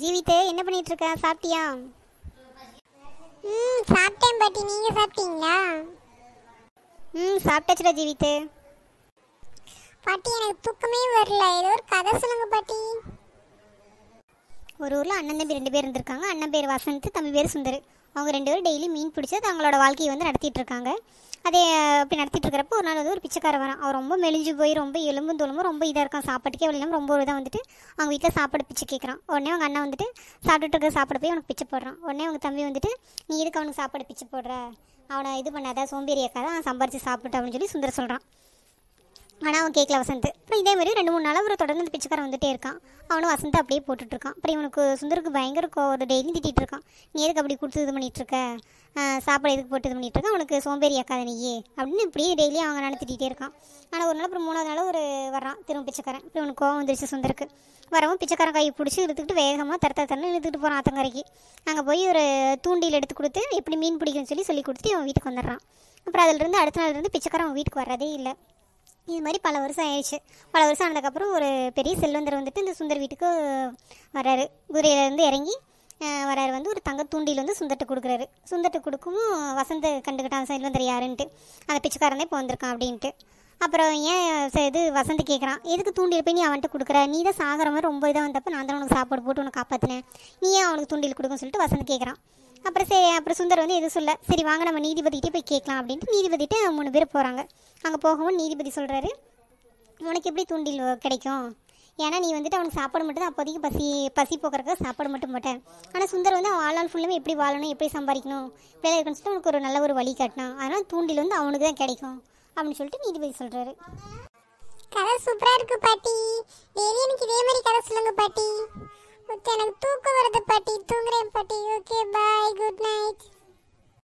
ஜீவிதே என்ன பண்ணிட்டு இருக்க சாப்பிட்டியா ம் சாப்பிட்டேன் பாட்டி நீங்க சாப்பிட்டீங்களா ம் சாப்பிட்டாச்சுடா ஜீவிதே பாட்டி எனக்கு தூக்கமே வரல ஏதோ ஒரு கதை சொல்லுங்க பாட்டி ஒரு ஊரில் அண்ணன் தம்பி ரெண்டு பேர் இருந்திருக்காங்க அண்ணன் பேர் வசந்த் தம்பி பேர் சுந்தர் அவங்க ரெண்டு பேரும் டெய்லி மீன் பிடிச்சி அவங்களோட வாழ்க்கையை வந்து நடத்திட்டு இருக்காங்க அதே இப்போ நடத்திட்டு இருக்கிறப்போ ஒரு நாள் வந்து ஒரு பிச்சைக்கார வரான் அவர் ரொம்ப மெலிஞ்சு போய் ரொம்ப எலும்பும் தோலும்பும் ரொம்ப இதாக இருக்கான் சாப்பாட்டுக்கே இல்லாமல் ரொம்ப ஒரு இதாக வந்துட்டு அவங்க வீட்டில் சாப்பாடு பிச்சை கேட்குறான் உடனே அவங்க அண்ணன் வந்துட்டு சாப்பிட்டுட்டு இருக்கிற சாப்பாடு போய் அவனுக்கு பிச்சை போடுறான் உடனே அவங்க தம்பி வந்துட்டு நீ இதுக்கு அவனுக்கு சாப்பாடு பிச்சை போடுற அவனை இது பண்ணாத சோம்பேறி ஏக்காத அவன் சம்பாரித்து சாப்பிட்டு அப்படின்னு சொல்லி சுந்தர சொல்கிறான் ஆனால் அவன் கேட்கல வசந்த் அப்புறம் இதே மாதிரி ரெண்டு மூணு நாளாக ஒரு தொடர்ந்து அந்த பிச்சைக்காரன் வந்துட்டே இருக்கான் அவனும் வசந்த் அப்படியே போட்டுட்ருக்கான் அப்புறம் இவனுக்கு சுந்தருக்கு பயங்கர ஒரு டெய்லி திட்டிகிட்டு இருக்கான் நீ எதுக்கு அப்படி கொடுத்து இது பண்ணிகிட்ருக்க சாப்பாடு எதுக்கு போட்டு இது பண்ணிகிட்ருக்க அவனுக்கு சோம்பேறி ஆக்காத நீயே அப்படின்னு இப்படியே டெய்லி அவங்க நாள் திட்டிகிட்டே இருக்கான் ஆனால் ஒரு நாள் அப்புறம் மூணாவது நாள் ஒரு வரான் திரும்ப பிச்சைக்காரன் இப்போ இவனுக்கு கோவம் வந்துருச்சு சுந்தருக்கு வரவும் பிச்சைக்காரன் கை பிடிச்சி இழுத்துக்கிட்டு வேகமாக தர தரன்னு இழுத்துக்கிட்டு போகிறான் ஆத்தங்கரைக்கு அங்கே போய் ஒரு தூண்டியில் எடுத்து கொடுத்து எப்படி மீன் பிடிக்கும்னு சொல்லி சொல்லி கொடுத்துட்டு அவன் வீட்டுக்கு வந்துடுறான் அப்புறம் அதுலேருந்து அடுத்த நாள்லேருந்து பிச்சைக்காரன் அவன் வீட்டுக்கு வர்றதே இல்லை இது மாதிரி பல வருஷம் ஆயிடுச்சு பல வருஷம் ஆனதுக்கப்புறம் ஒரு பெரிய செல்வந்தர் வந்துட்டு இந்த சுந்தர் வீட்டுக்கு வர்றாரு குதிரையிலேருந்து இறங்கி வரார் வந்து ஒரு தங்க தூண்டில் வந்து சுந்தர்ட்டு கொடுக்குறாரு சுந்தர்ட்டு கொடுக்கவும் வசந்த கண்டுக்கிட்டான் செல்வந்தர் யாருன்ட்டு அந்த பிச்சைக்காரனே வந்திருக்கான் அப்படின்ட்டு அப்புறம் ஏன் இது வசந்த் கேட்குறான் எதுக்கு தூண்டில் போய் நீ அவன்கிட்ட கொடுக்குற நீ தான் சாகிற மாதிரி ரொம்ப இதாக வந்தப்போ நான் தான் உனக்கு சாப்பாடு போட்டு உனக்கு காப்பாற்றினேன் நீ ஏன் அவனுக்கு தூண்டில் கொடுக்குன்னு சொல்லிட்டு வசந்த் கேட்குறான் அப்புறம் சரி அப்புறம் சுந்தர் வந்து எதுவும் சொல்ல சரி வாங்க நம்ம நீதிபதிக்கிட்டே போய் கேட்கலாம் அப்படின்ட்டு நீதிபதிகிட்ட மூணு பேர் போகிறாங்க அங்கே போகவும் நீதிபதி சொல்கிறாரு உனக்கு எப்படி தூண்டில் கிடைக்கும் ஏன்னா நீ வந்துட்டு அவனுக்கு சாப்பாடு மட்டும் தான் அப்போதைக்கு பசி பசி போக்குறதுக்கு சாப்பாடு மட்டும் மாட்டேன் ஆனால் சுந்தர் வந்து அவன் ஆள் ஃபுல்லுமே எப்படி வாழணும் எப்படி சம்பாதிக்கணும் வேலை இருக்குன்னு சொல்லிட்டு அவனுக்கு ஒரு நல்ல ஒரு வழி காட்டினான் அதனால் தூண்டில் வந்து அவனுக்கு தான் கிடைக்கும் அப்படின்னு சொல்லிட்டு நீதிபதி சொல்கிறாரு கதை சூப்பராக இருக்கு பாட்டி எனக்கு இதே மாதிரி கதை சொல்லுங்க பாட்டி எனக்கு தூக்கம் வருது பாட்டி